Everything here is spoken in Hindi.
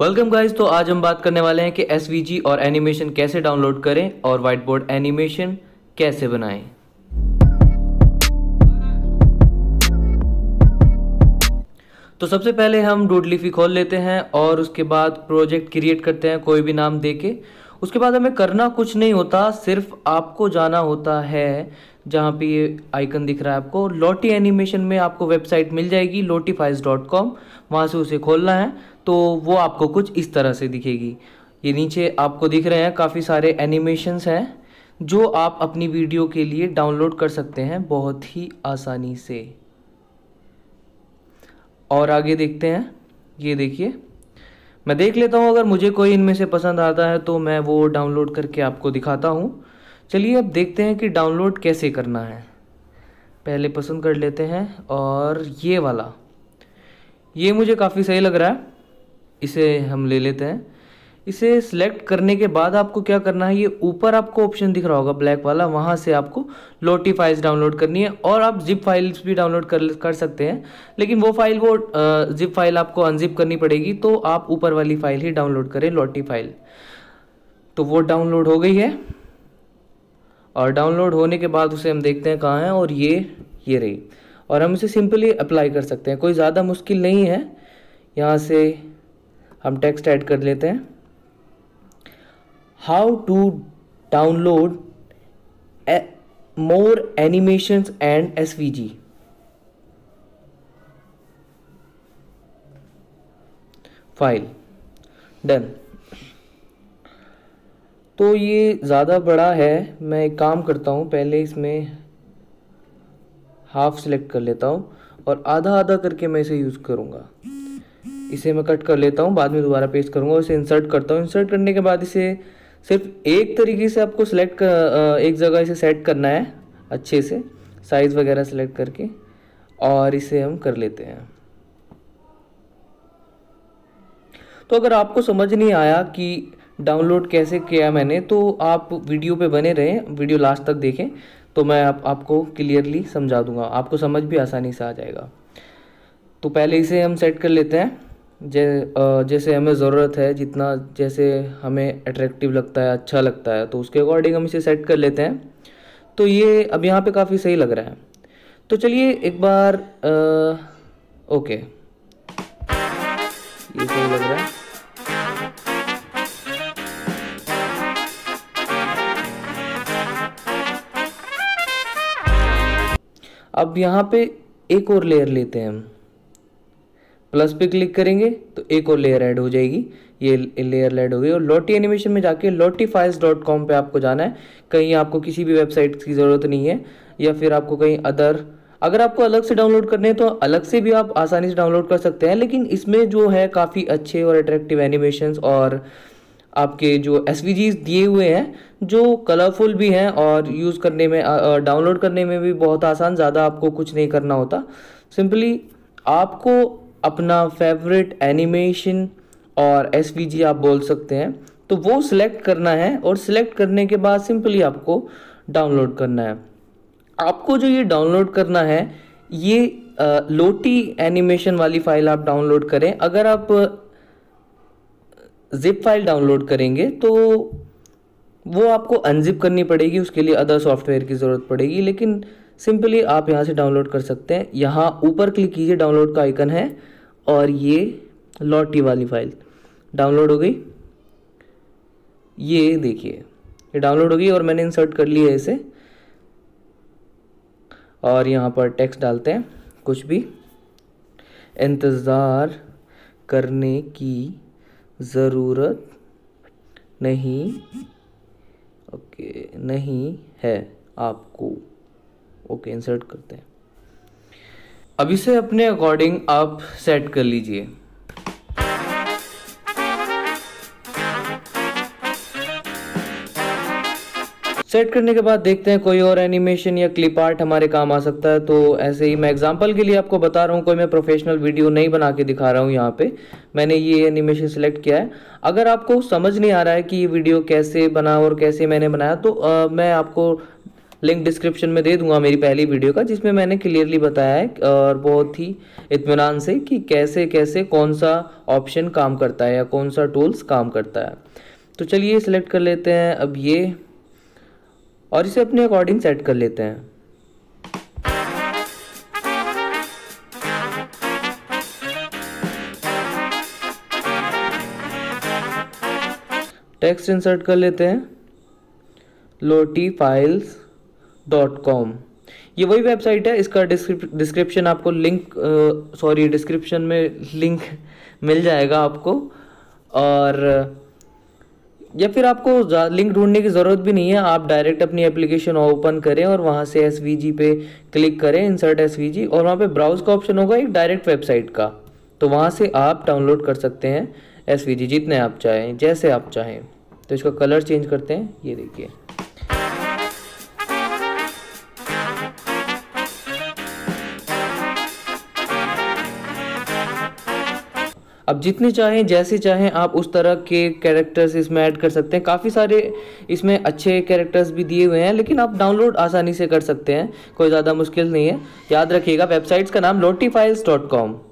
वेलकम गाइस तो आज हम बात करने वाले हैं कि एस और एनिमेशन कैसे डाउनलोड करें और वाइट बोर्ड एनिमेशन कैसे बनाएं तो सबसे पहले हम डोडलीफी खोल लेते हैं और उसके बाद प्रोजेक्ट क्रिएट करते हैं कोई भी नाम दे के उसके बाद हमें करना कुछ नहीं होता सिर्फ आपको जाना होता है जहाँ पे ये आइकन दिख रहा है आपको लोटी एनिमेशन में आपको वेबसाइट मिल जाएगी लोटीफाइज डॉट कॉम वहाँ से उसे खोलना है तो वो आपको कुछ इस तरह से दिखेगी ये नीचे आपको दिख रहे हैं काफ़ी सारे एनिमेशंस हैं जो आप अपनी वीडियो के लिए डाउनलोड कर सकते हैं बहुत ही आसानी से और आगे देखते हैं ये देखिए मैं देख लेता हूँ अगर मुझे कोई इनमें से पसंद आता है तो मैं वो डाउनलोड करके आपको दिखाता हूँ चलिए अब देखते हैं कि डाउनलोड कैसे करना है पहले पसंद कर लेते हैं और ये वाला ये मुझे काफ़ी सही लग रहा है इसे हम ले लेते हैं इसे सिलेक्ट करने के बाद आपको क्या करना है ये ऊपर आपको ऑप्शन दिख रहा होगा ब्लैक वाला वहाँ से आपको लोटी फाइल्स डाउनलोड करनी है और आप जिप फाइल्स भी डाउनलोड कर कर सकते हैं लेकिन वो फाइल वो जिप फाइल आपको अनजिप करनी पड़ेगी तो आप ऊपर वाली फाइल ही डाउनलोड करें लोटी फाइल तो वो डाउनलोड हो गई है और डाउनलोड होने के बाद उसे हम देखते हैं कहाँ है और ये ये रही और हम इसे सिंपली अप्लाई कर सकते हैं कोई ज़्यादा मुश्किल नहीं है यहाँ से हम टेक्स्ट ऐड कर लेते हैं how to download more animations and SVG. File done. तो ये ज़्यादा बड़ा है मैं एक काम करता हूँ पहले इसमें हाफ सेलेक्ट कर लेता हूँ और आधा आधा करके मैं इसे यूज़ करूँगा इसे मैं कट कर लेता हूँ बाद में दोबारा पेस्ट करूँगा इसे इंसर्ट करता हूँ इंसर्ट करने के बाद इसे सिर्फ एक तरीके से आपको सेलेक्ट कर एक जगह इसे सेट करना है अच्छे से साइज़ वगैरह सेलेक्ट करके और इसे हम कर लेते हैं तो अगर आपको समझ नहीं आया कि डाउनलोड कैसे किया मैंने तो आप वीडियो पे बने रहें वीडियो लास्ट तक देखें तो मैं आप, आपको क्लियरली समझा दूंगा आपको समझ भी आसानी से आ जाएगा तो पहले इसे हम सेट कर लेते हैं जै, जैसे हमें ज़रूरत है जितना जैसे हमें अट्रैक्टिव लगता है अच्छा लगता है तो उसके अकॉर्डिंग हम इसे सेट कर लेते हैं तो ये अब यहाँ पे काफ़ी सही लग रहा है तो चलिए एक बार आ, ओके ये सही लग रहा है अब यहाँ पे एक और लेयर लेते हैं हम प्लस पे क्लिक करेंगे तो एक और लेयर ऐड हो जाएगी ये लेयर ऐड हो गई और लॉटी एनिमेशन में जाके लॉटी फाइल्स डॉट कॉम पर आपको जाना है कहीं आपको किसी भी वेबसाइट की ज़रूरत नहीं है या फिर आपको कहीं अदर अगर आपको अलग से डाउनलोड करने हैं तो अलग से भी आप आसानी से डाउनलोड कर सकते हैं लेकिन इसमें जो है काफ़ी अच्छे और अट्रैक्टिव एनिमेशन और आपके जो एस दिए हुए हैं जो कलरफुल भी हैं और यूज़ करने में डाउनलोड करने में भी बहुत आसान ज़्यादा आपको कुछ नहीं करना होता सिंपली आपको अपना फेवरेट एनिमेशन और एस आप बोल सकते हैं तो वो सिलेक्ट करना है और सिलेक्ट करने के बाद सिंपली आपको डाउनलोड करना है आपको जो ये डाउनलोड करना है ये लोटी एनिमेशन वाली फ़ाइल आप डाउनलोड करें अगर आप जिप फाइल डाउनलोड करेंगे तो वो आपको अनजिप करनी पड़ेगी उसके लिए अदर सॉफ्टवेयर की ज़रूरत पड़ेगी लेकिन सिंपली आप यहाँ से डाउनलोड कर सकते हैं यहाँ ऊपर क्लिक कीजिए डाउनलोड का आइकन है और ये लॉटी वाली फाइल डाउनलोड हो गई ये देखिए ये डाउनलोड हो गई और मैंने इंसर्ट कर लिया है इसे और यहाँ पर टेक्स्ट डालते हैं कुछ भी इंतज़ार करने की ज़रूरत नहीं ओके नहीं है आपको ओके इंसर्ट करते हैं अब इसे अपने अकॉर्डिंग आप सेट कर लीजिए सेट करने के बाद देखते हैं कोई और एनिमेशन या क्लिप आर्ट हमारे काम आ सकता है तो ऐसे ही मैं एग्जांपल के लिए आपको बता रहा हूँ कोई मैं प्रोफेशनल वीडियो नहीं बना के दिखा रहा हूँ यहाँ पे मैंने ये एनिमेशन सेलेक्ट किया है अगर आपको समझ नहीं आ रहा है कि ये वीडियो कैसे बना और कैसे मैंने बनाया तो आ, मैं आपको लिंक डिस्क्रिप्शन में दे दूंगा मेरी पहली वीडियो का जिसमें मैंने क्लियरली बताया है और बहुत ही इतमान से कि कैसे कैसे कौन सा ऑप्शन काम करता है या कौन सा टूल्स काम करता है तो चलिए सेलेक्ट कर लेते हैं अब ये और इसे अपने अकॉर्डिंग सेट कर लेते हैं टेक्स्ट इंसर्ट कर लेते हैं लोटी फाइल्स डॉट कॉम ये वही वेबसाइट है इसका डिस्क्रिप्शन आपको लिंक सॉरी डिस्क्रिप्शन में लिंक मिल जाएगा आपको और या फिर आपको लिंक ढूंढने की ज़रूरत भी नहीं है आप डायरेक्ट अपनी एप्लीकेशन ओपन करें और वहाँ से एस पे क्लिक करें इंसर्ट एस और वहाँ पे ब्राउज का ऑप्शन होगा एक डायरेक्ट वेबसाइट का तो वहाँ से आप डाउनलोड कर सकते हैं एस जितने आप चाहें जैसे आप चाहें तो इसका कलर चेंज करते हैं ये देखिए अब जितने चाहें जैसे चाहें आप उस तरह के कैरेक्टर्स इसमें ऐड कर सकते हैं काफ़ी सारे इसमें अच्छे कैरेक्टर्स भी दिए हुए हैं लेकिन आप डाउनलोड आसानी से कर सकते हैं कोई ज़्यादा मुश्किल नहीं है याद रखिएगा वेबसाइट्स का नाम लोटी फाइल्स डॉट कॉम